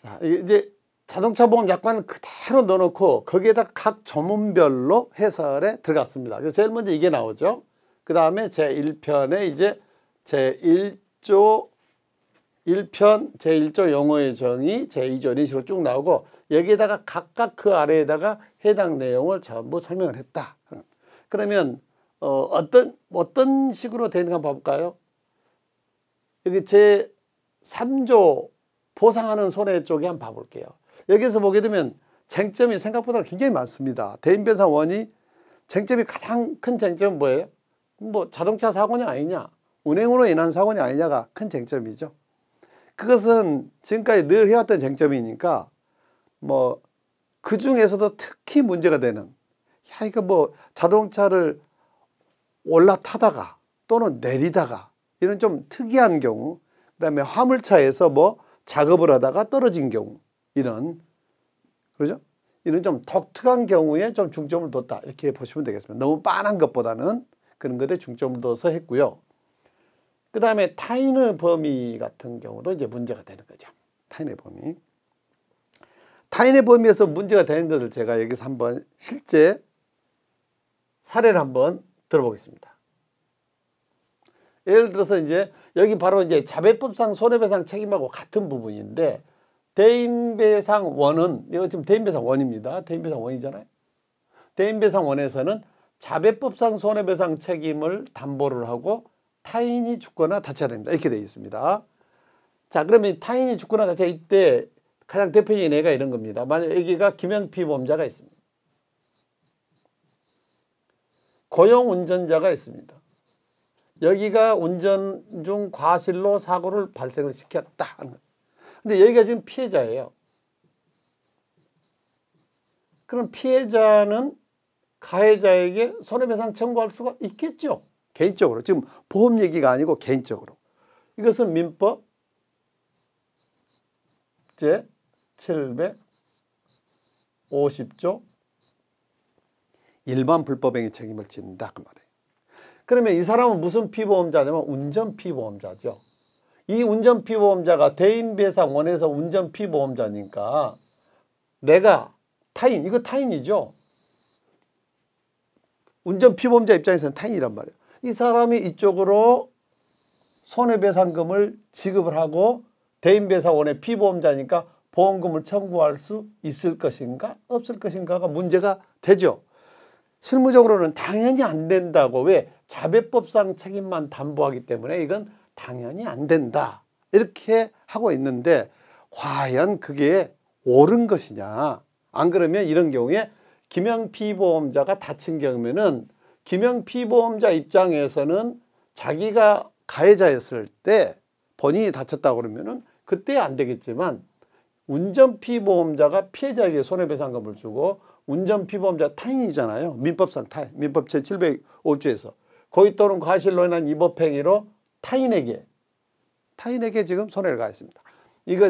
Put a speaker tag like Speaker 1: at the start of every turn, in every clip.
Speaker 1: 자, 이제 자동차 보험 약관을 그대로 넣어놓고 거기에다 각조문별로 해설에 들어갔습니다. 그래서 제일 먼저 이게 나오죠. 그 다음에 제1편에 이제 제1조 1편 제1조 용어의 정의 제2조 이런 식으로 쭉 나오고 여기에다가 각각 그 아래에다가 해당 내용을 전부 설명을 했다. 그러면 어, 어떤 어떤 식으로 되는가 봐볼까요? 여기 제3조 보상하는 손해 쪽에 한번 봐볼게요. 여기서 보게 되면 쟁점이 생각보다 굉장히 많습니다. 대인배상 원이 쟁점이 가장 큰 쟁점은 뭐예요? 뭐 자동차 사고냐 아니냐 운행으로 인한 사고냐 아니냐가 큰 쟁점이죠. 그것은 지금까지 늘 해왔던 쟁점이니까 뭐 그 중에서도 특히 문제가 되는 야 이거 뭐 자동차를 올라타다가 또는 내리다가 이런 좀 특이한 경우 그 다음에 화물차에서 뭐 작업을 하다가 떨어진 경우 이런 그러죠? 이런 좀 독특한 경우에 좀 중점을 뒀다 이렇게 보시면 되겠습니다. 너무 빤한 것보다는 그런 것에 중점을 둬서 했고요. 그 다음에 타인의 범위 같은 경우도 이제 문제가 되는 거죠. 타인의 범위. 타인의 범위에서 문제가 되는 것을 제가 여기서 한번 실제 사례를 한번 들어보겠습니다. 예를 들어서 이제 여기 바로 이제 자배법상 손해배상 책임하고 같은 부분인데 대인배상 원은 이거 지금 대인배상 원입니다. 대인배상 원이잖아요. 대인배상 원에서는 자배법상 손해배상 책임을 담보를 하고 타인이 죽거나 다쳐야 됩니다. 이렇게 되어 있습니다. 자 그러면 타인이 죽거나 다쳐 이때 가장 대표적인 애가 이런 겁니다. 만약 애기가 김영피 범자가 있습니다. 고용 운전자가 있습니다. 여기가 운전 중 과실로 사고를 발생을 시켰다. 근데 여기가 지금 피해자예요. 그럼 피해자는 가해자에게 손해배상 청구할 수가 있겠죠. 개인적으로. 지금 보험 얘기가 아니고 개인적으로. 이것은 민법 제 750조 일반 불법행위 책임을 진다. 그 말이에요. 그러면 이 사람은 무슨 피보험자냐면 운전 피보험자죠. 이 운전 피보험자가 대인배상 원에서 운전 피보험자니까 내가 타인, 이거 타인이죠. 운전 피보험자 입장에서는 타인이란 말이에요. 이 사람이 이쪽으로 손해배상금을 지급을 하고 대인배상원의 피보험자니까 보험금을 청구할 수 있을 것인가 없을 것인가가 문제가 되죠. 실무적으로는 당연히 안 된다고 왜 자배법상 책임만 담보하기 때문에 이건 당연히 안 된다. 이렇게 하고 있는데 과연 그게 옳은 것이냐. 안 그러면 이런 경우에 김영 피보험자가 다친 경우에는 김영 피보험자 입장에서는 자기가 가해자였을 때 본인이 다쳤다 고 그러면은 그때 안 되겠지만 운전 피보험자가 피해자에게 손해배상금을 주고 운전 피보험자 타인이잖아요. 민법상 타인. 민법 제705조에서. 거의 또는 과실로 인한 입법행위로 타인에게 타인에게 지금 손해를 가했습니다.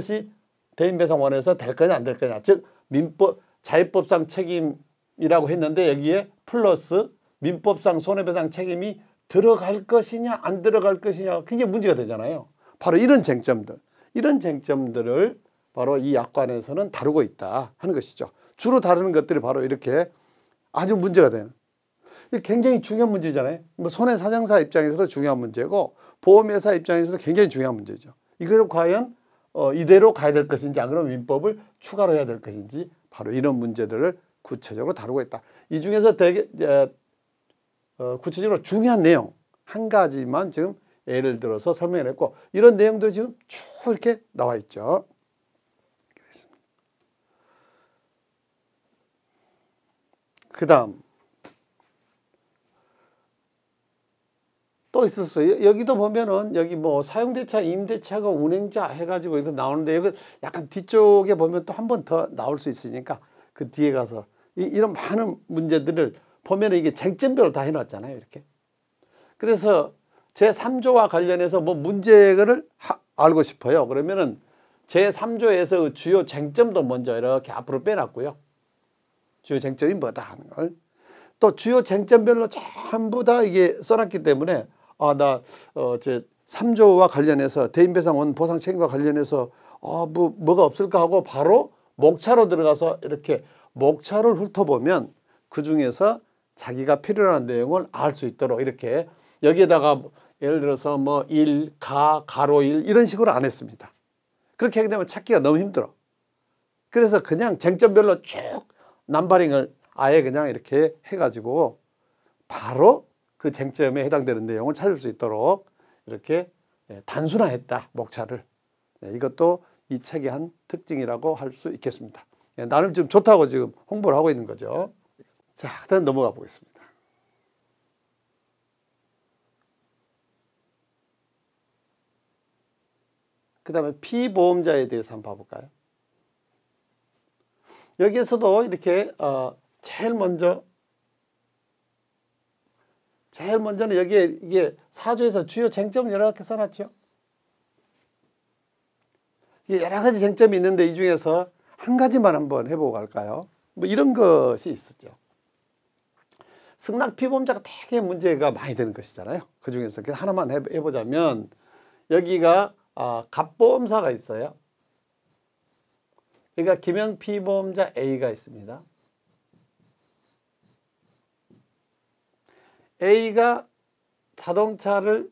Speaker 1: 이것이 대인배상원에서 될 거냐 안 될 거냐 즉 민법 자유법상 책임이라고 했는데 여기에 플러스 민법상 손해배상 책임이 들어갈 것이냐 안 들어갈 것이냐 그게 문제가 되잖아요. 바로 이런 쟁점들 이런 쟁점들을 바로 이 약관에서는 다루고 있다 하는 것이죠. 주로 다루는 것들이 바로 이렇게 아주 문제가 되는 굉장히 중요한 문제잖아요. 뭐 손해사장사 입장에서도 중요한 문제고 보험회사 입장에서도 굉장히 중요한 문제죠. 이걸 과연 어, 이대로 가야 될 것인지 안 그러면 민법을 추가로 해야 될 것인지 바로 이런 문제들을 구체적으로 다루고 있다. 이 중에서 되게 에, 어, 구체적으로 중요한 내용 한 가지만 지금 예를 들어서 설명을 했고 이런 내용도 지금 쭉 이렇게 나와 있죠. 그 다음 또 있었어요. 여기도 보면은 여기 뭐 사용대차, 임대차가 운행자 해가지고 이거 나오는데 여기 약간 뒤쪽에 보면 또 한 번 더 나올 수 있으니까 그 뒤에 가서 이, 런 많은 문제들을 보면 이게 쟁점별로 다 해놨잖아요. 이렇게. 그래서 제3조와 관련해서 뭐 문제를 하, 알고 싶어요. 그러면은 제3조에서 주요 쟁점도 먼저 이렇게 앞으로 빼놨고요. 주요 쟁점이 뭐다 하는 걸. 또 주요 쟁점별로 전부 다 이게 써놨기 때문에 아, 나, 어, 제 3조와 관련해서 대인배상 원 보상 책임과 관련해서 어, 뭐, 뭐가 없을까 하고 바로 목차로 들어가서 이렇게 목차를 훑어보면 그 중에서 자기가 필요한 내용을 알 수 있도록 이렇게 여기에다가 뭐 예를 들어서 뭐 일, 가, 가로 일 이런 식으로 안 했습니다. 그렇게 하게 되면 찾기가 너무 힘들어. 그래서 그냥 쟁점별로 쭉 남바링을 아예 그냥 이렇게 해가지고 바로 그 쟁점에 해당되는 내용을 찾을 수 있도록 이렇게 예, 단순화했다 목차를 예, 이것도 이 책의 한 특징이라고 할 수 있겠습니다. 예, 나름 지금 좋다고 지금 홍보를 하고 있는 거죠. 자, 그 일단 넘어가 보겠습니다. 그 다음에 피보험자에 대해서 한번 봐볼까요? 여기에서도 이렇게 어, 제일 먼저 제일 먼저는 여기에 이게 사조에서 주요 쟁점 여러 개 써놨죠. 여러 가지 쟁점이 있는데 이 중에서 한 가지만 한번 해보고 갈까요? 뭐 이런 것이 있었죠. 승낙 피범자가 되게 문제가 많이 되는 것이잖아요. 그 중에서 하나만 해보자면 여기가 아, 갑보험사가 있어요. 그러니까 김영 피보자 A가 있습니다. A가 자동차를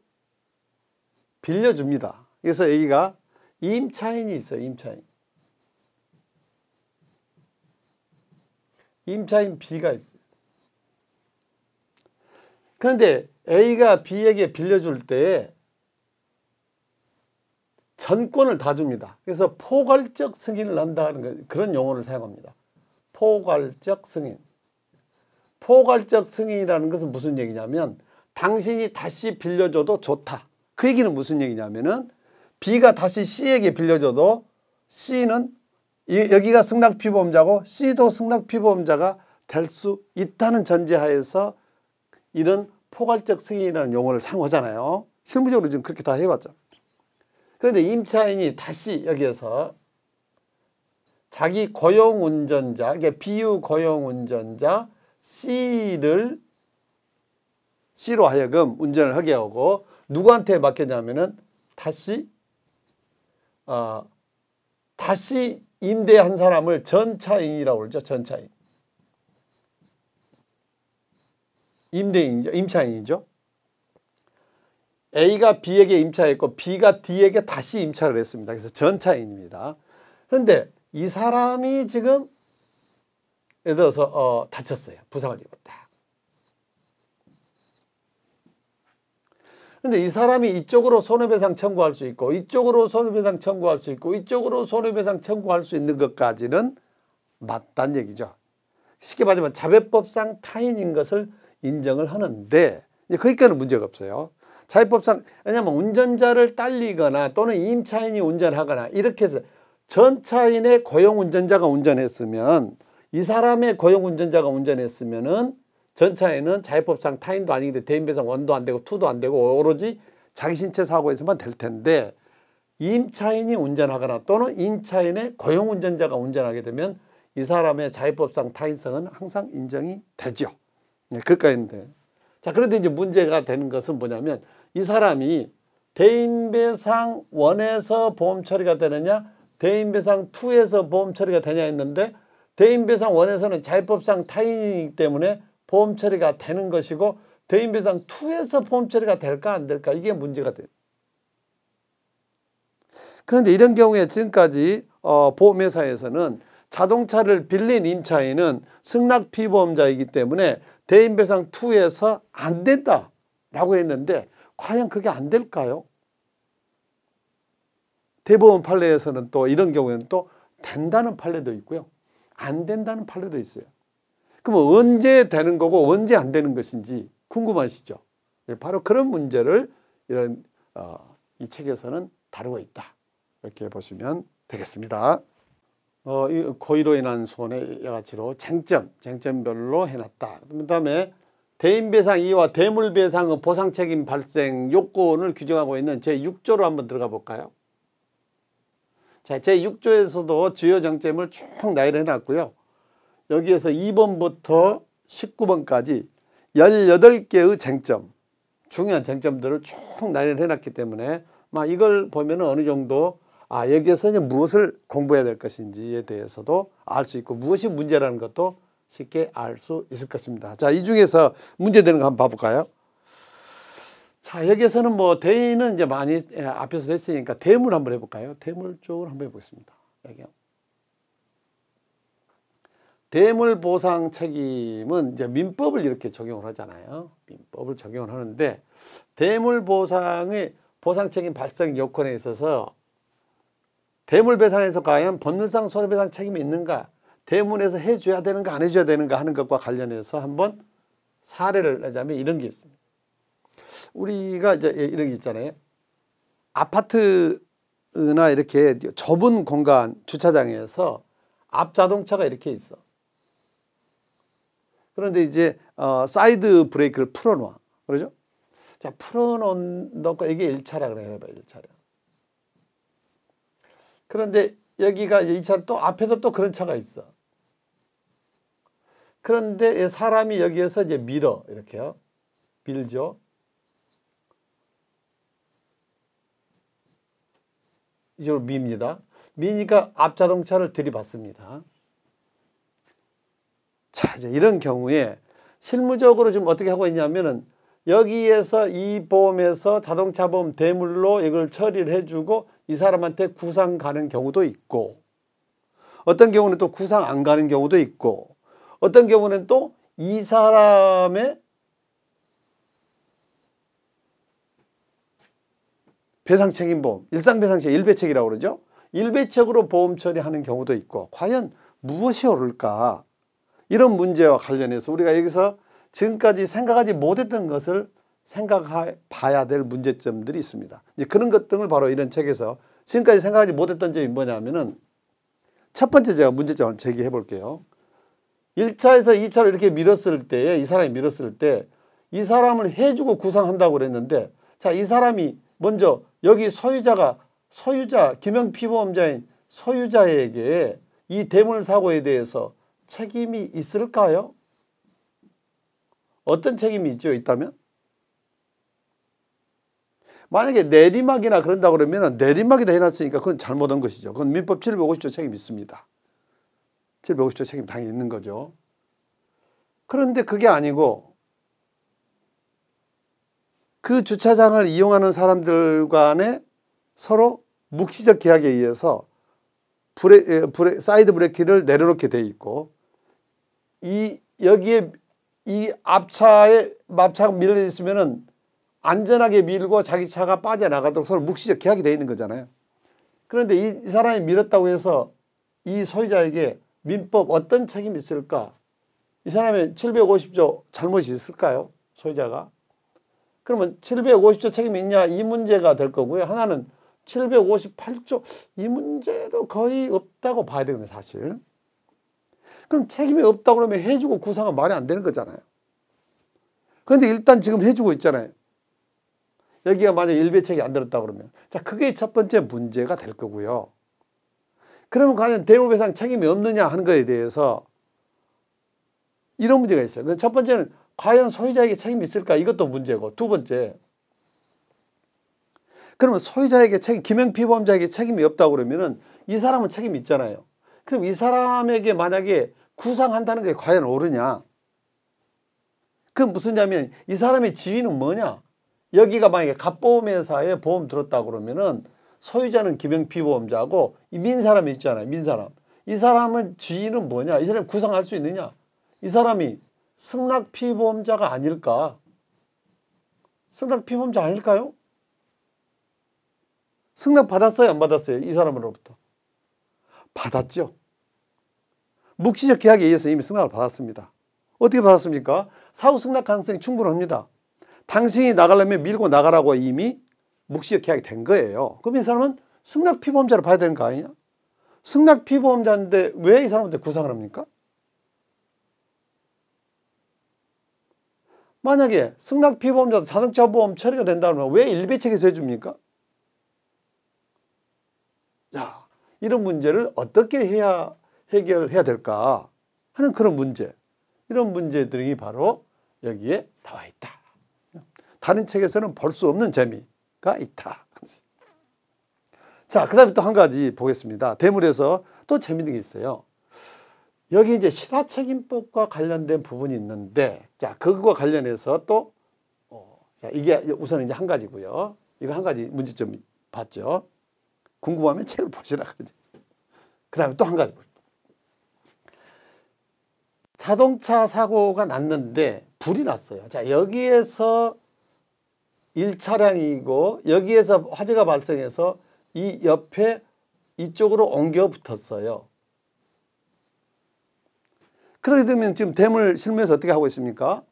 Speaker 1: 빌려줍니다. 그래서 A가 임차인이 있어요. 임차인. 임차인 B가 있어요. 그런데 A가 B에게 빌려줄 때 전권을 다 줍니다. 그래서 포괄적 승인을 한다는 그런 용어를 사용합니다. 포괄적 승인. 포괄적 승인이라는 것은 무슨 얘기냐면 당신이 다시 빌려줘도 좋다. 그 얘기는 무슨 얘기냐면은 B가 다시 C에게 빌려줘도 C는 여기가 승낙 피보험자고 C도 승낙 피보험자가 될 수 있다는 전제하에서 이런 포괄적 승인이라는 용어를 사용하잖아요. 실무적으로 지금 그렇게 다 해봤죠 그런데 임차인이 다시 여기에서 자기 고용운전자, 그러니까 비유고용운전자 C를 C로 하여금 운전을 하게 하고 누구한테 맡겼냐면은 다시 어, 다시 임대한 사람을 전차인이라고 그러죠. 전차인. 임대인이죠. 임차인이죠. A가 B에게 임차했고 B가 D에게 다시 임차를 했습니다. 그래서 전차인입니다. 그런데 이 사람이 지금 예를 들어서 어, 다쳤어요. 부상을 입었다. 그데이 사람이 이쪽으로 손해배상 청구할 수 있고 이쪽으로 손해배상 청구할 수 있고 이쪽으로 손해배상 청구할 수 있는 것까지는 맞단 얘기죠. 쉽게 말하면 자배법상 타인인 것을 인정을 하는데 거기까지는 문제가 없어요. 자유법상 왜냐하면 운전자를 딸리거나 또는 임차인이 운전하거나 이렇게 해서 전차인의 고용 운전자가 운전했으면 이 사람의 고용 운전자가 운전했으면은 전차에는 자해법상 타인도 아니기 대인배상 원도 안 되고 투도 안 되고 오로지 자기 신체 사고에서만 될 텐데 임차인이 운전하거나 또는 임차인의 고용 운전자가 운전하게 되면 이 사람의 자해법상 타인성은 항상 인정이 되죠. 네, 예, 그까인데. 자, 그런데 이제 문제가 되는 것은 뭐냐면 이 사람이 대인배상 원에서 보험 처리가 되느냐 대인배상 투에서 보험 처리가 되냐 했는데 대인배상 원에서는 자율법상 타인이기 때문에 보험 처리가 되는 것이고 대인배상 투에서 보험 처리가 될까 안 될까 이게 문제가 돼 그런데 이런 경우에 지금까지 어, 보험회사에서는 자동차를 빌린 임차인은 승낙 피보험자이기 때문에 대인배상 투에서안 된다라고 했는데 과연 그게 안 될까요? 대법원 판례에서는 또 이런 경우에는 또 된다는 판례도 있고요. 안 된다는 판례도 있어요. 그럼 언제 되는 거고 언제 안 되는 것인지 궁금하시죠? 예, 바로 그런 문제를 이런 어, 이 책에서는 다루고 있다. 이렇게 보시면 되겠습니다. 어, 이 고의로 인한 손해 여가치로 쟁점, 쟁점별로 해놨다. 그 다음에 대인배상 2와 대물배상의 보상책임 발생 요건을 규정하고 있는 제6조로 한번 들어가 볼까요? 자, 제6조에서도 주요 정점을 쭉 나열해 놨고요. 여기에서 2번부터 19번까지 18개의 쟁점, 중요한 쟁점들을 쭉 나열해 놨기 때문에 막 이걸 보면 어느 정도 아, 여기에서 이제 무엇을 공부해야 될 것인지에 대해서도 알 수 있고 무엇이 문제라는 것도 쉽게 알 수 있을 것입니다. 자, 이 중에서 문제되는 거 한번 봐볼까요? 자, 여기에서는 뭐 대인은 이제 많이 예, 앞에서 했으니까 대물 한번 해볼까요? 대물 쪽으 한번 해보겠습니다. 여기 대물 보상 책임은 이제 민법을 이렇게 적용을 하잖아요. 민법을 적용을 하는데 대물 보상의 보상 책임 발생 요건에 있어서 대물 배상에서 과연 법률상 손해배상 책임이 있는가 대물에서 해줘야 되는가 안 해줘야 되는가 하는 것과 관련해서 한번 사례를 내자면 이런 게 있습니다. 우리가 이제 이런 게 있잖아요. 아파트나 이렇게 좁은 공간 주차장에서 앞 자동차가 이렇게 있어. 그런데 이제 어, 사이드 브레이크를 풀어놓아 그러죠? 자, 풀어놓고 은 이게 1차라 그래 해봐 1차량. 그런데 여기가 2차 또 앞에도 또 그런 차가 있어. 그런데 사람이 여기에서 이제 밀어 이렇게요. 밀죠. 이쪽으로 입니다 미니까 앞 자동차를 들이받습니다. 자, 이제 이런 경우에 실무적으로 지금 어떻게 하고 있냐면은 여기에서 이 보험에서 자동차 보험 대물로 이걸 처리를 해주고 이 사람한테 구상 가는 경우도 있고 어떤 경우는 또 구상 안 가는 경우도 있고 어떤 경우는 또 이 사람의 배상 책임보험, 일상배상책 일배책이라고 그러죠. 일배책으로 보험 처리하는 경우도 있고 과연 무엇이 옳을까 이런 문제와 관련해서 우리가 여기서 지금까지 생각하지 못했던 것을 생각해 봐야 될 문제점들이 있습니다. 이제 그런 것 등을 바로 이런 책에서 지금까지 생각하지 못했던 점이 뭐냐면은 첫 번째 제가 문제점을 제기해 볼게요. 1차에서 2차로 이렇게 밀었을 때 이 사람이 밀었을 때 이 사람을 해주고 구상한다고 그랬는데 자 이 사람이 먼저 여기 소유자가 소유자 김영 피보험자인 소유자에게 이 대물 사고에 대해서 책임이 있을까요? 어떤 책임이 있죠? 있다면? 만약에 내리막이나 그런다 그러면 내리막이다 해놨으니까 그건 잘못한 것이죠. 그건 민법 750조 책임 있습니다. 750조 책임 당연히 있는 거죠. 그런데 그게 아니고 그 주차장을 이용하는 사람들 간에 서로 묵시적 계약에 의해서 브레, 브레, 사이드 브레이크를 내려놓게 돼 있고 이 여기에 이 앞차에 앞차가 밀려 있으면은 안전하게 밀고 자기 차가 빠져나가도록 서로 묵시적 계약이 돼 있는 거잖아요. 그런데 이, 이 사람이 밀었다고 해서 이 소유자에게 민법 어떤 책임이 있을까? 이 사람의 750조 잘못이 있을까요? 소유자가? 그러면 750조 책임이 있냐 이 문제가 될 거고요. 하나는 758조 이 문제도 거의 없다고 봐야 되거든요 사실. 그럼 책임이 없다고 그러면 해주고 구상은 말이 안 되는 거잖아요. 그런데 일단 지금 해주고 있잖아요. 여기가 만약 일배책이 안 들었다 그러면 자 그게 첫 번째 문제가 될 거고요. 그러면 과연 대우배상 책임이 없느냐 하는 것에 대해서 이런 문제가 있어요. 첫 번째는 과연 소유자에게 책임이 있을까? 이것도 문제고 두 번째 그러면 소유자에게 책임, 김영피보험자에게 책임이 없다고 그러면은 이 사람은 책임이 있잖아요. 그럼 이 사람에게 만약에 구상한다는 게 과연 옳으냐? 그건 무슨냐면 이 사람의 지위는 뭐냐? 여기가 만약에 갑보험회사에 보험 들었다 고 그러면은 소유자는 김영피보험자고이 민사람이 있잖아요. 민사람. 이 사람은 지위는 뭐냐? 이 사람이 구상할 수 있느냐? 이 사람이 승낙 피보험자가 아닐까? 승낙 피보험자 아닐까요? 승낙 받았어요? 안 받았어요? 이 사람으로부터. 받았죠. 묵시적 계약에 의해서 이미 승낙을 받았습니다. 어떻게 받았습니까? 사후 승낙 가능성이 충분합니다. 당신이 나가려면 밀고 나가라고 이미 묵시적 계약이 된 거예요. 그럼 이 사람은 승낙 피보험자를 봐야 되는 거 아니냐? 승낙 피보험자인데 왜 이 사람한테 구상을 합니까? 만약에 승낙 피보험자도 자동차 보험 처리가 된다면 왜 일배책에서 해줍니까? 자, 이런 문제를 어떻게 해야 해결해야 될까 하는 그런 문제. 이런 문제들이 바로 여기에 나와 있다. 다른 책에서는 볼 수 없는 재미가 있다. 자, 그 다음에 또 한 가지 보겠습니다. 대물에서 또 재미있는 게 있어요. 여기 이제 실화책임법과 관련된 부분이 있는데 자 그거와 관련해서 또 어, 자, 이게 우선 이제 한 가지고요. 이거 한 가지 문제점 봤죠. 궁금하면 책을 보시라. 그 다음에 또 한 가지 자동차 사고가 났는데 불이 났어요. 자 여기에서 1차량이고 여기에서 화재가 발생해서 이 옆에 이쪽으로 옮겨 붙었어요. 그렇게 되면 지금 대물 실무에서 어떻게 하고 있습니까?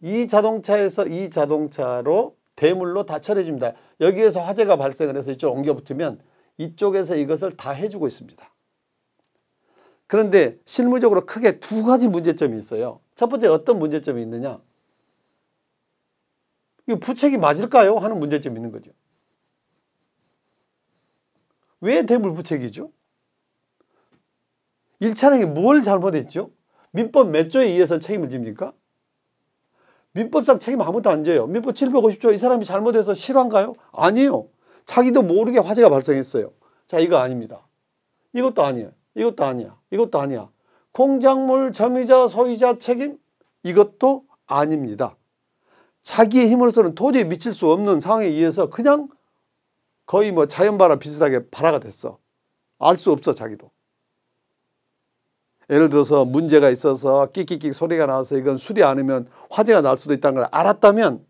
Speaker 1: 이 자동차에서 이 자동차로 대물로 다 처리해줍니다. 여기에서 화재가 발생을 해서 이쪽 옮겨 붙으면 이쪽에서 이것을 다 해주고 있습니다. 그런데 실무적으로 크게 두 가지 문제점이 있어요. 첫 번째 어떤 문제점이 있느냐. 이 부책이 맞을까요? 하는 문제점이 있는 거죠. 왜 대물 부책이죠? 1차량이 뭘 잘못했죠? 민법 몇 조에 의해서 책임을 집니까? 민법상 책임 아무도 안 져요. 민법 750조 이 사람이 잘못해서 실화인가요? 아니에요. 자기도 모르게 화재가 발생했어요. 자 이거 아닙니다. 이것도 아니에요. 이것도 아니야. 이것도 아니야. 공작물 점유자 소유자 책임 이것도 아닙니다. 자기의 힘으로서는 도저히 미칠 수 없는 상황에 의해서 그냥 거의 뭐 자연바람 비슷하게 발화가 됐어. 알 수 없어 자기도. 예를 들어서 문제가 있어서 끽끽끽 소리가 나서 이건 수리 안 하면 화재가 날 수도 있다는 걸 알았다면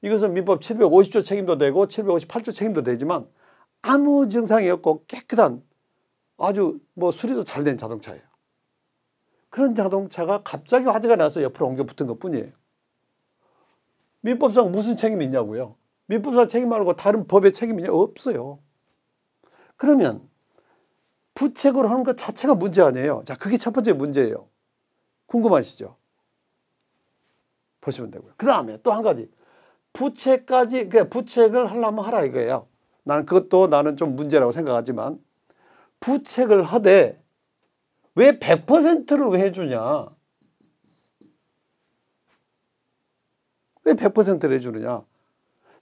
Speaker 1: 이것은 민법 750조 책임도 되고 758조 책임도 되지만 아무 증상이 없고 깨끗한 아주 뭐 수리도 잘 된 자동차예요. 그런 자동차가 갑자기 화재가 나서 옆으로 옮겨 붙은 것 뿐이에요. 민법상 무슨 책임이 있냐고요. 민법상 책임 말고 다른 법의 책임이 없어요. 그러면 부책을 하는 것 자체가 문제 아니에요. 자, 그게 첫 번째 문제예요. 궁금하시죠? 보시면 되고요. 그 다음에 또 한 가지. 부채까지, 그러니까 부책을 하려면 하라 이거예요. 나는 그것도 나는 좀 문제라고 생각하지만 부책을 하되 왜 100%를 왜 해주냐? 왜 100%를 해주느냐?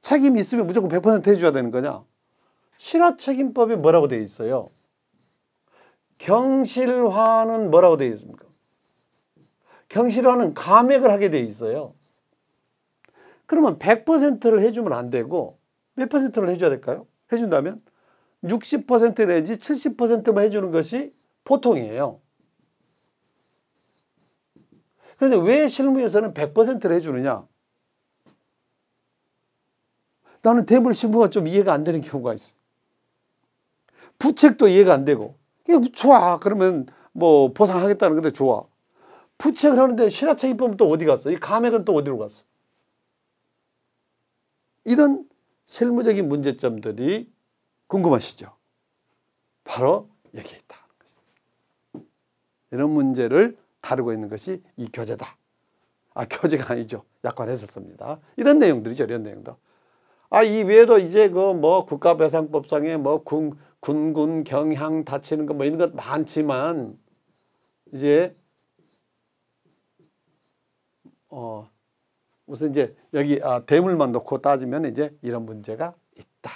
Speaker 1: 책임이 있으면 무조건 100% 해줘야 되는 거냐? 실화 책임법이 뭐라고 되어 있어요? 경실화는 뭐라고 되어 있습니까? 경실화는 감액을 하게 되어 있어요. 그러면 100%를 해주면 안 되고 몇 퍼센트를 해줘야 될까요? 해준다면 60% 내지 70%만 해주는 것이 보통이에요. 그런데 왜 실무에서는 100%를 해주느냐? 나는 대불 실무가 좀 이해가 안 되는 경우가 있어. 부책도 이해가 안 되고 이게 뭐 좋아. 그러면 뭐 보상하겠다는 건데 좋아. 부책을 하는데 실화책 입법은 또 어디 갔어? 이 감액은 또 어디로 갔어? 이런 실무적인 문제점들이 궁금하시죠? 바로 여기 있다. 이런 문제를 다루고 있는 것이 이 교재다. 아, 교재가 아니죠. 약관 했었습니다. 이런 내용들이죠. 이런 내용도. 아, 이 외에도 이제 그 뭐 국가배상법상의 뭐 군군 경향 다치는 거 뭐 이런 것 많지만 이제 어 우선 이제 여기 아, 대물만 놓고 따지면 이제 이런 문제가 있다.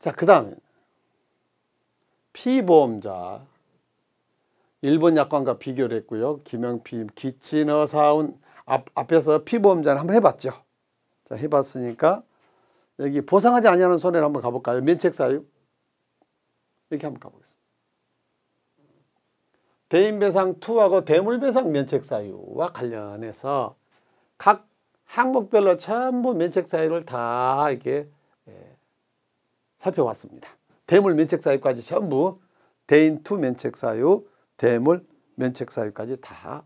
Speaker 1: 자, 그다음 에 피보험자 일본 약관과 비교를 했고요. 김영피, 기치너 사운 앞, 앞에서 피보험자를 한번 해봤죠. 자, 해봤으니까 여기 보상하지 아니하는 손해를 한번 가볼까요? 면책사유? 이렇게 한번 가보겠습니다. 대인배상 2하고 대물배상 면책사유와 관련해서 각 항목별로 전부 면책사유를 다 이렇게 예, 살펴봤습니다. 대물 면책사유까지 전부 대인 2 면책사유, 대물 면책사유까지 다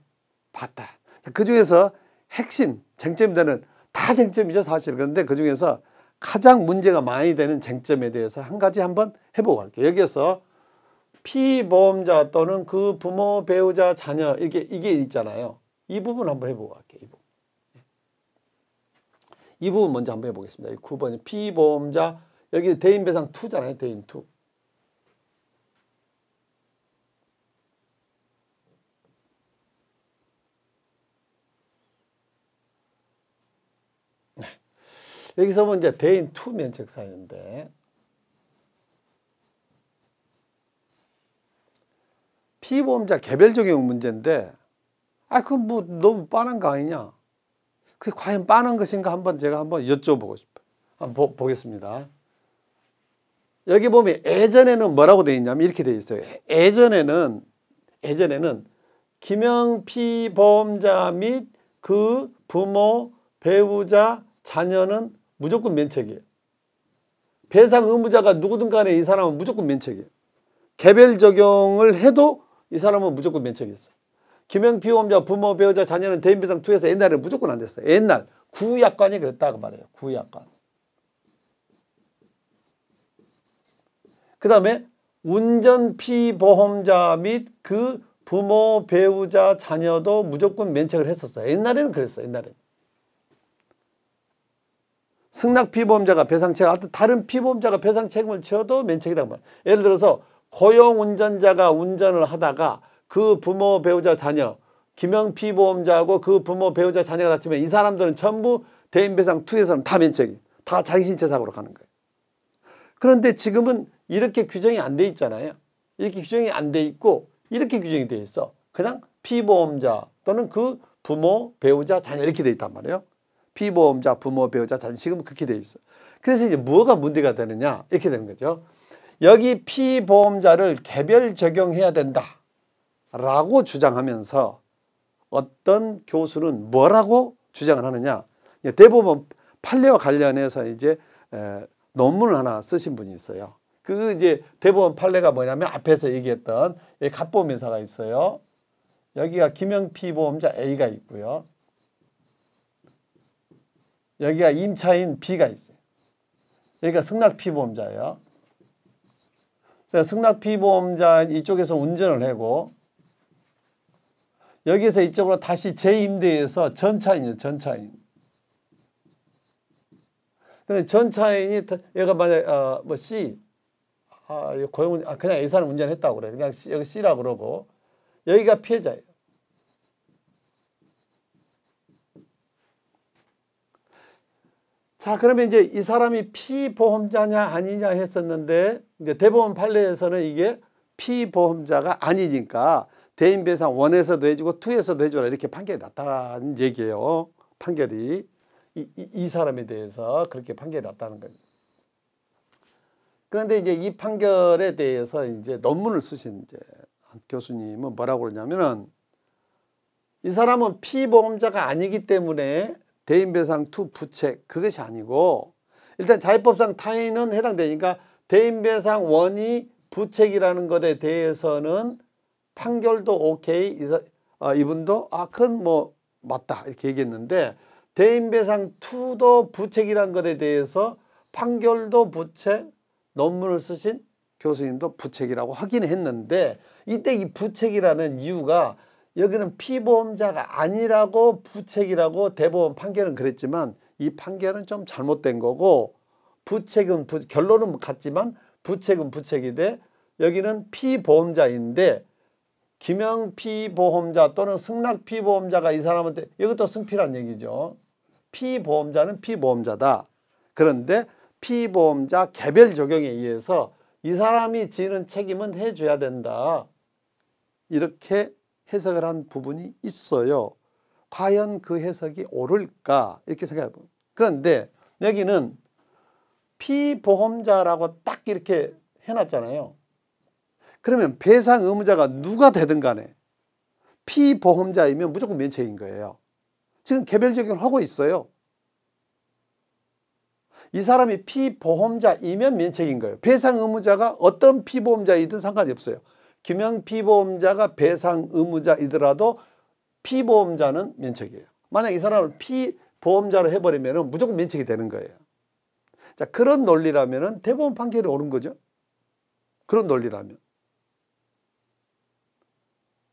Speaker 1: 봤다. 그 중에서 핵심, 쟁점이 되는 다 쟁점이죠 사실. 그런데 그 중에서 가장 문제가 많이 되는 쟁점에 대해서 한 가지 한번 해보고 갈게요. 여기에서 피보험자 또는 그 부모, 배우자, 자녀 이렇게 이게 있잖아요. 이 부분 한번 해보고 갈게요. 이 부분, 이 부분 먼저 한번 해보겠습니다. 9번 피보험자 여기 대인배상 투잖아요 대인 투. 여기서 보면 이제 대인 투 면적상인데 피보험자 개별 적용 문제인데 아 그건 뭐 너무 빠른 거 아니냐 그게 과연 빠른 것인가 한번 제가 한번 여쭤보고 싶어요 한번 보, 보겠습니다 여기 보면 예전에는 뭐라고 되어 있냐면 이렇게 되어 있어요 예전에는 예전에는 김영 피보험자 및 그 부모 배우자 자녀는 무조건 면책이에요. 배상 의무자가 누구든 간에 이 사람은 무조건 면책이에요. 개별 적용을 해도 이 사람은 무조건 면책이었어. 김영 피험자 부모 배우자 자녀는 대인배상 투에서 옛날에 무조건 안 됐어요. 옛날 구약관이 그랬다고 말해요. 구약관. 그 다음에 운전 피보험자 및 그 부모 배우자 자녀도 무조건 면책을 했었어요. 옛날에는 그랬어요. 옛날에는. 승낙 피보험자가 배상책 하여튼 다른 피보험자가 배상 책임을 지도 면책이다 예를 들어서 고용 운전자가 운전을 하다가 그 부모 배우자 자녀 김영 피보험자하고 그 부모 배우자 자녀가 다치면 이 사람들은 전부 대인배상 투에서는 다 면책이 다 자기 신체 사고로 가는 거예요. 그런데 지금은 이렇게 규정이 안 돼 있잖아요. 이렇게 규정이 안 돼 있고 이렇게 규정이 돼 있어. 그냥 피보험자 또는 그 부모, 배우자, 자녀 이렇게 돼 있단 말이에요. 피보험자, 부모, 배우자, 단식은 그렇게 돼 있어. 그래서 이제 뭐가 문제가 되느냐 이렇게 되는 거죠. 여기 피보험자를 개별 적용해야 된다라고 주장하면서 어떤 교수는 뭐라고 주장을 하느냐 대부분 판례와 관련해서 이제 논문을 하나 쓰신 분이 있어요. 그 이제 대법원 판례가 뭐냐면 앞에서 얘기했던 갑보민사가 있어요. 여기가 김영피 보험자 A가 있고요. 여기가 임차인 B가 있어요. 여기가 승낙피보험자예요. 승낙피보험자 이쪽에서 운전을 하고 여기에서 이쪽으로 다시 재임대해서 전차인이에요. 전차인. 근데 전차인이 얘가 만약 어, 뭐 C 아, 고용 아, 그냥 A사는 운전했다고 그래. 그냥 C, 여기 C라고 그러고 여기가 피해자예요. 자, 그러면 이제 이 사람이 피보험자냐 아니냐 했었는데 이제 대법원 판례에서는 이게 피보험자가 아니니까 대인배상 원에서도 해주고 투에서도 해줘라 이렇게 판결이 났다는 얘기예요. 판결이 이, 이, 이 사람에 대해서 그렇게 판결이 났다는 거예요. 그런데 이제 이 판결에 대해서 이제 논문을 쓰신 이제 교수님은 뭐라고 그러냐면은 이 사람은 피보험자가 아니기 때문에 대인배상 투 부책 그것이 아니고 일단 자유법상 타인은 해당되니까 대인배상 원이 부책이라는 것에 대해서는 판결도 오케이 아, 이분도 사이아 그건 뭐 맞다 이렇게 얘기했는데 대인배상 투도 부책이라는 것에 대해서 판결도 부책 논문을 쓰신 교수님도 부책이라고 확인 했는데 이때 이 부책이라는 이유가 여기는 피보험자가 아니라고 부책이라고 대법원 판결은 그랬지만 이 판결은 좀 잘못된 거고 부책은 부, 결론은 같지만 부책은 부책인데 여기는 피보험자인데 김영 피보험자 또는 승낙 피보험자가 이 사람한테 이것도 승피란 얘기죠. 피보험자는 피보험자다. 그런데 피보험자 개별 적용에 의해서 이 사람이 지는 책임은 해줘야 된다. 이렇게 해석을 한 부분이 있어요. 과연 그 해석이 옳을까 이렇게 생각해 봅 그런데 여기는 피보험자라고 딱 이렇게 해놨잖아요. 그러면 배상 의무자가 누가 되든 간에 피보험자이면 무조건 면책인 거예요. 지금 개별 적용을 하고 있어요. 이 사람이 피보험자이면 면책인 거예요. 배상 의무자가 어떤 피보험자이든 상관이 없어요. 김명 피보험자가 배상 의무자이더라도 피보험자는 면책이에요. 만약 이 사람을 피보험자로 해버리면 무조건 면책이 되는 거예요. 자 그런 논리라면 대법원 판결이 옳은 거죠. 그런 논리라면.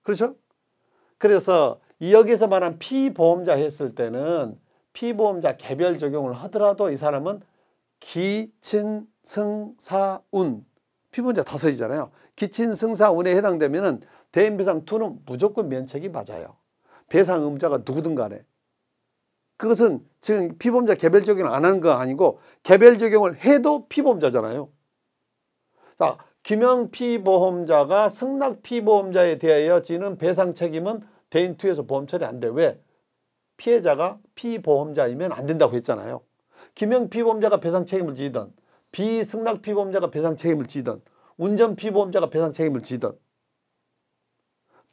Speaker 1: 그렇죠? 그래서 여기서 말한 피보험자 했을 때는 피보험자 개별 적용을 하더라도 이 사람은 기친승사운 피분자 다섯이잖아요. 기친 승사 운에 해당되면은 대인배상 투는 무조건 면책이 맞아요. 배상 의자가 누구든 간에. 그것은 지금 피범자 개별 적용을 안 하는 거 아니고 개별 적용을 해도 피범자잖아요. 자, 김영 피보험자가 승낙 피보험자에 대하여 지는 배상 책임은 대인 투에서 보험 처리 안 돼. 왜? 피해자가 피보험자이면 안 된다고 했잖아요. 김영 피보험자가 배상 책임을 지던 비승낙 피보험자가 배상 책임을 지든 운전 피보험자가 배상 책임을 지든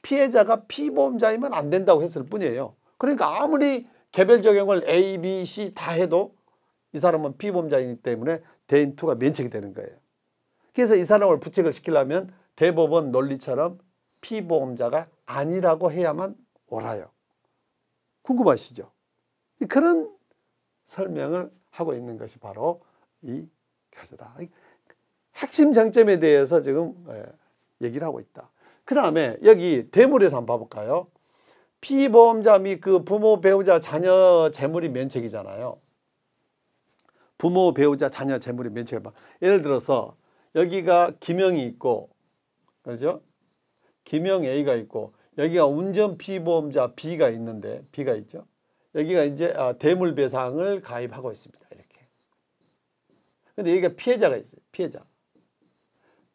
Speaker 1: 피해자가 피보험자이면 안 된다고 했을 뿐이에요. 그러니까 아무리 개별 적용을 A, B, C 다 해도 이 사람은 피보험자이기 때문에 대인 투가 면책이 되는 거예요. 그래서 이 사람을 부책을 시키려면 대법원 논리처럼 피보험자가 아니라고 해야만 옳아요. 궁금하시죠? 그런 설명을 하고 있는 것이 바로 이 가져다. 핵심 장점에 대해서 지금 예, 얘기를 하고 있다. 그 다음에 여기 대물에서 한번 봐볼까요? 피보험자 및 그 부모, 배우자, 자녀 재물이 면책이잖아요. 부모, 배우자, 자녀 재물이 면책을 받 예를 들어서 여기가 김영이 있고 그죠? 김영 A가 있고 여기가 운전 피보험자 B가 있는데 B가 있죠. 여기가 이제 아, 대물 배상을 가입하고 있습니다. 근데 여기가 피해자가 있어요. 피해자.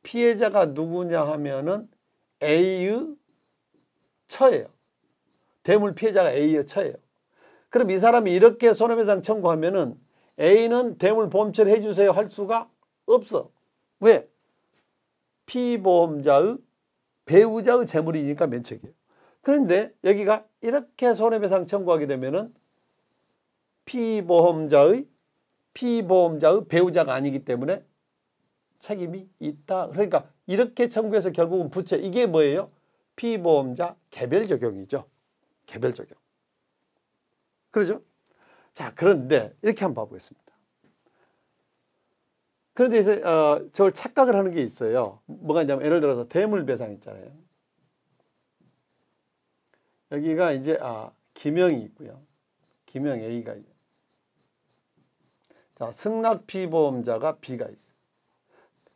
Speaker 1: 피해자가 누구냐 하면은 A의 처예요. 대물 피해자가 A의 처예요. 그럼 이 사람이 이렇게 손해배상 청구하면은 A는 대물 보험처리 해주세요 할 수가 없어. 왜? 피보험자의 배우자의 재물이니까 면책이에요. 그런데 여기가 이렇게 손해배상 청구하게 되면은 피보험자의 피보험자의 배우자가 아니기 때문에 책임이 있다. 그러니까 이렇게 청구해서 결국은 부채 이게 뭐예요? 피보험자 개별 적용이죠. 개별 적용. 그러죠? 자 그런데 이렇게 한번 봐보겠습니다. 그런데 이제 어, 저걸 착각을 하는 게 있어요. 뭐가 있냐면 예를 들어서 대물배상 있잖아요. 여기가 이제 아, 김영이 있고요. 김영 A가 있고요. 자, 승낙 피보험자가 B가 있어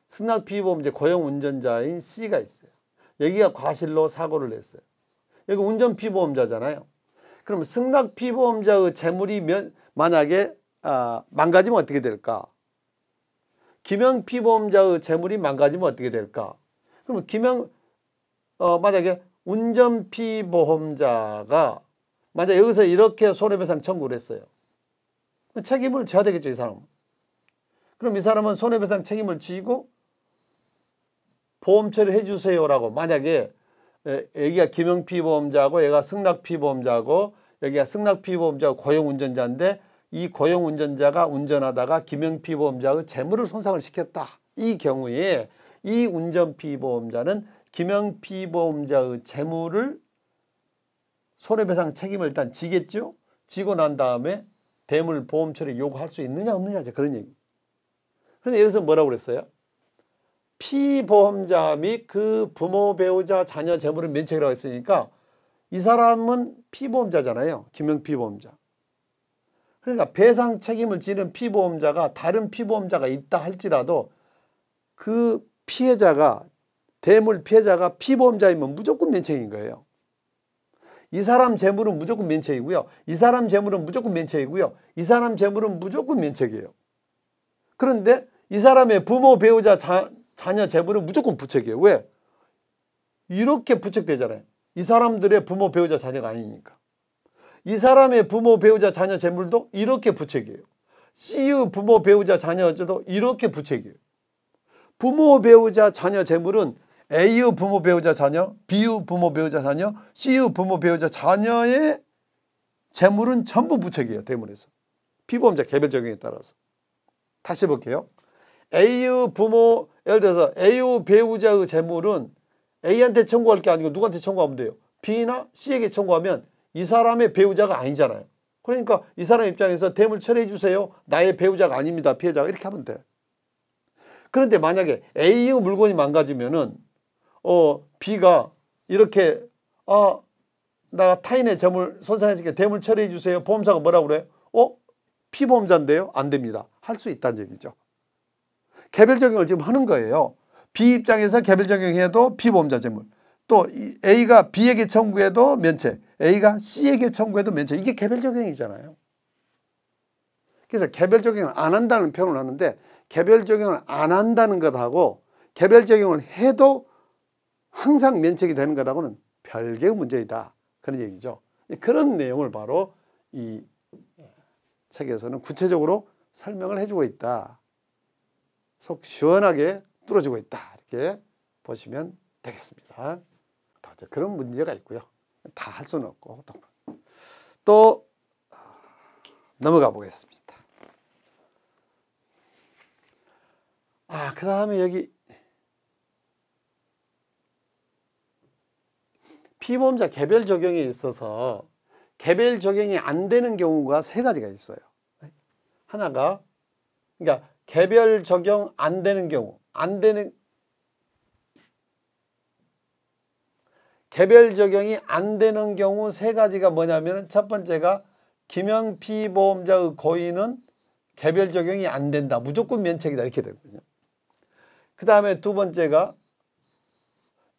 Speaker 1: 승낙 피보험자 고용 운전자인 C가 있어요. 여기가 과실로 사고를 냈어요. 여기 운전 피보험자잖아요. 그럼 승낙 피보험자의 재물이 면, 만약에 아, 망가지면 어떻게 될까? 김영 피보험자의 재물이 망가지면 어떻게 될까? 그러 김영 어, 만약에 운전 피보험자가 만약 여기서 이렇게 손해배상 청구를 했어요. 그 책임을 져야 되겠죠, 이 사람은. 그럼 이 사람은 손해배상 책임을 지고 보험 처리해 주세요라고 만약에 애기가 김영 피보험자고 얘가 승낙 피보험자고 여기가 승낙 피보험자 고용 운전자인데 이 고용 운전자가 운전하다가 김영 피보험자의 재물을 손상을 시켰다. 이 경우에 이 운전 피보험자는 김영 피보험자의 재물을 손해배상 책임을 일단 지겠죠. 지고 난 다음에 대물 보험 처리 요구할 수 있느냐 없느냐 그런 얘기. 그런데 여기서 뭐라고 그랬어요? 피보험자 및 그 부모 배우자 자녀 재물은 면책이라고 했으니까 이 사람은 피보험자잖아요. 김영 피보험자. 그러니까 배상 책임을 지는 피보험자가 다른 피보험자가 있다 할지라도 그 피해자가 대물 피해자가 피보험자이면 무조건 면책인 거예요. 이 사람 재물은 무조건 면책이고요. 이 사람 재물은 무조건 면책이고요. 이 사람 재물은 무조건 면책이에요. 그런데 이 사람의 부모, 배우자, 자, 자녀 재물은 무조건 부책이에요. 왜? 이렇게 부책되잖아요. 이 사람들의 부모, 배우자, 자녀가 아니니까. 이 사람의 부모, 배우자, 자녀 재물도 이렇게 부책이에요. 씨의 부모, 배우자, 자녀도 이렇게 부책이에요. 부모, 배우자, 자녀 재물은 a 유 부모 배우자 자녀, b 유 부모 배우자 자녀, c 유 부모 배우자 자녀의 재물은 전부 부책이에요. 대문에서. 피보험자 개별 적용에 따라서. 다시 해 볼게요. a 유 부모, 예를 들어서 a 유 배우자의 재물은 A한테 청구할 게 아니고 누구한테 청구하면 돼요. B나 C에게 청구하면 이 사람의 배우자가 아니잖아요. 그러니까 이 사람 입장에서 대물 처리해 주세요. 나의 배우자가 아닙니다. 피해자가 이렇게 하면 돼. 그런데 만약에 A의 물건이 망가지면은 어, B가 이렇게 아, 나 타인의 재물 손상해으게 대물 처리해 주세요. 보험사가 뭐라고 그래요? 어? 피보험자인데요? 안 됩니다. 할 수 있다는 얘기죠. 개별 적용을 지금 하는 거예요. B 입장에서 개별 적용해도 피보험자 재물. 또 A가 B에게 청구해도 면책, A가 C에게 청구해도 면책. 이게 개별 적용이잖아요. 그래서 개별 적용을 안 한다는 표현을 하는데 개별 적용을 안 한다는 것하고 개별 적용을 해도 항상 면책이 되는 거라고는 별개의 문제이다. 그런 얘기죠. 그런 내용을 바로 이 책에서는 구체적으로 설명을 해주고 있다. 속 시원하게 뚫어주고 있다. 이렇게 보시면 되겠습니다. 그런 문제가 있고요. 다 할 수는 없고 또 넘어가 보겠습니다. 아, 그 다음에 여기 피보험자 개별 적용에 있어서 개별 적용이 안 되는 경우가 세 가지가 있어요. 하나가 그러니까 개별 적용 안 되는 경우 안 되는 개별 적용이 안 되는 경우 세 가지가 뭐냐면 첫 번째가 김영피 보험자의 고의는 개별 적용이 안 된다. 무조건 면책이다. 이렇게 되거든요. 그 다음에 두 번째가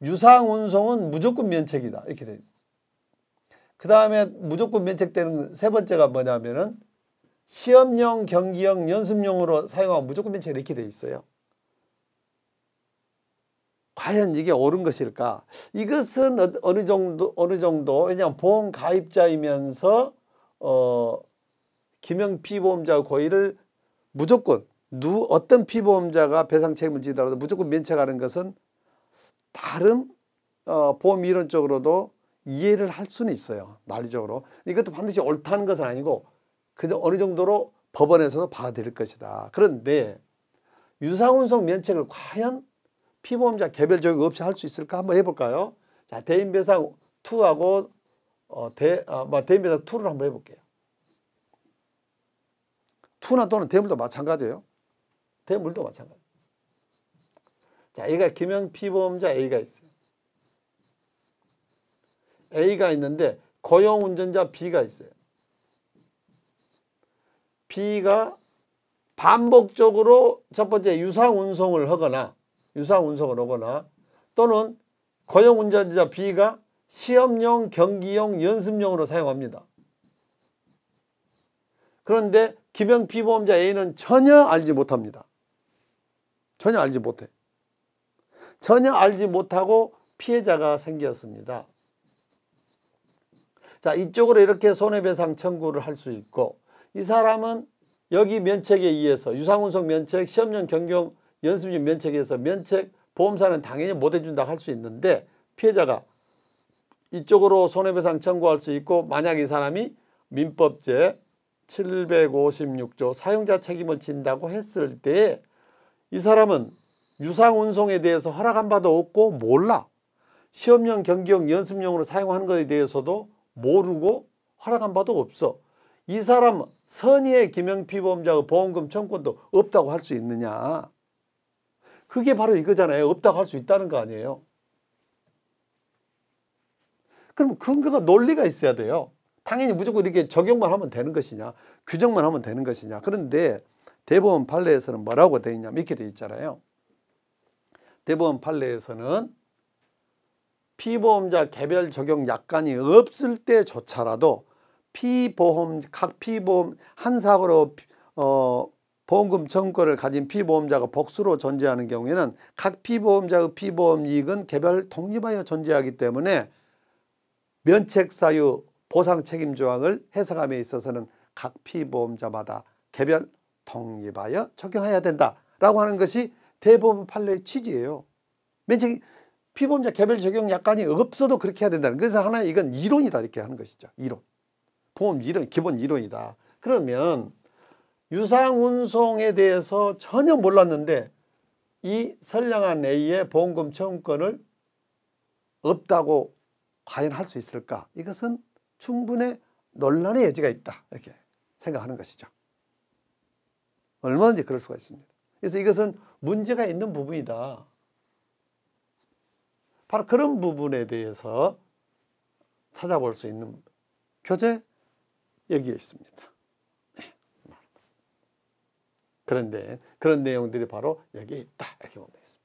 Speaker 1: 유상 운송은 무조건 면책이다. 이렇게 돼그 다음에 무조건 면책되는 세 번째가 뭐냐면은 시험용, 경기용, 연습용으로 사용하면 무조건 면책 이렇게 돼 있어요. 과연 이게 옳은 것일까? 이것은 어, 어느 정도 어느 정도 왜냐하면 보험 가입자이면서 어 김영 피보험자 고의를 무조건 누 어떤 피보험자가 배상 책임을 지더라도 무조건 면책하는 것은 다른 어, 보험 이론적으로도 이해를 할 수는 있어요. 논리적으로. 이것도 반드시 옳다는 것은 아니고 그저 어느 정도로 법원에서도 받아들일 것이다. 그런데 유사운송 면책을 과연 피보험자 개별적용 없이 할 수 있을까 한번 해볼까요? 자 대인배상 2하고 어, 대, 어, 뭐 대인배상 2를 한번 해볼게요. 2나 또는 대물도 마찬가지예요. 대물도 마찬가지. 자, A가 김형 피보험자 A가 있어요. A가 있는데 고용 운전자 B가 있어요. B가 반복적으로 첫 번째 유상 운송을 하거나 유상 운송을 하거나 또는 고용 운전자 B가 시험용, 경기용, 연습용으로 사용합니다. 그런데 김영 피보험자 A는 전혀 알지 못합니다. 전혀 알지 못해. 전혀 알지 못하고 피해자가 생겼습니다. 자 이쪽으로 이렇게 손해배상 청구를 할 수 있고 이 사람은 여기 면책에 의해서 유상운송 면책, 시험령 변경 연습률 면책에서 면책 보험사는 당연히 못 해준다 할수 있는데 피해자가 이쪽으로 손해배상 청구할 수 있고 만약 이 사람이 민법제 756조 사용자 책임을 진다고 했을 때이 사람은 유상 운송에 대해서 허락한 바도 없고 몰라. 시험용, 경기용, 연습용으로 사용하는 것에 대해서도 모르고 허락한 바도 없어. 이 사람 선의의 김영피보험자의 보험금 청구도 권 없다고 할 수 있느냐. 그게 바로 이거잖아요. 없다고 할 수 있다는 거 아니에요. 그럼 근거가 논리가 있어야 돼요. 당연히 무조건 이렇게 적용만 하면 되는 것이냐 규정만 하면 되는 것이냐 그런데 대법원 판례에서는 뭐라고 되어 있냐면 이렇게 되어 있잖아요. 대법원 판례에서는 피보험자 개별 적용 약관이 없을 때조차라도 피보험 각 피보험 한 사고로 어, 보험금 청구를 가진 피보험자가 복수로 존재하는 경우에는 각 피보험자의 피보험 이익은 개별 독립하여 존재하기 때문에 면책 사유 보상 책임 조항을 해석함에 있어서는 각 피보험자마다 개별 독립하여 적용해야 된다라고 하는 것이 대법원 판례의 취지예요. 면책 피보험자 개별 적용 약관이 없어도 그렇게 해야 된다는 그래서 하나 이건 이론이다 이렇게 하는 것이죠. 이론. 보험 이론 기본 이론이다. 그러면 유상운송에 대해서 전혀 몰랐는데 이 선량한 A의 보험금 청구권을 없다고 과연 할 수 있을까? 이것은 충분히 논란의 여지가 있다 이렇게 생각하는 것이죠. 얼마든지 그럴 수가 있습니다. 그래서 이것은 문제가 있는 부분이다. 바로 그런 부분에 대해서 찾아볼 수 있는 교재 여기에 있습니다. 네. 그런데 그런 내용들이 바로 여기에 있다 이렇게 보겠습니다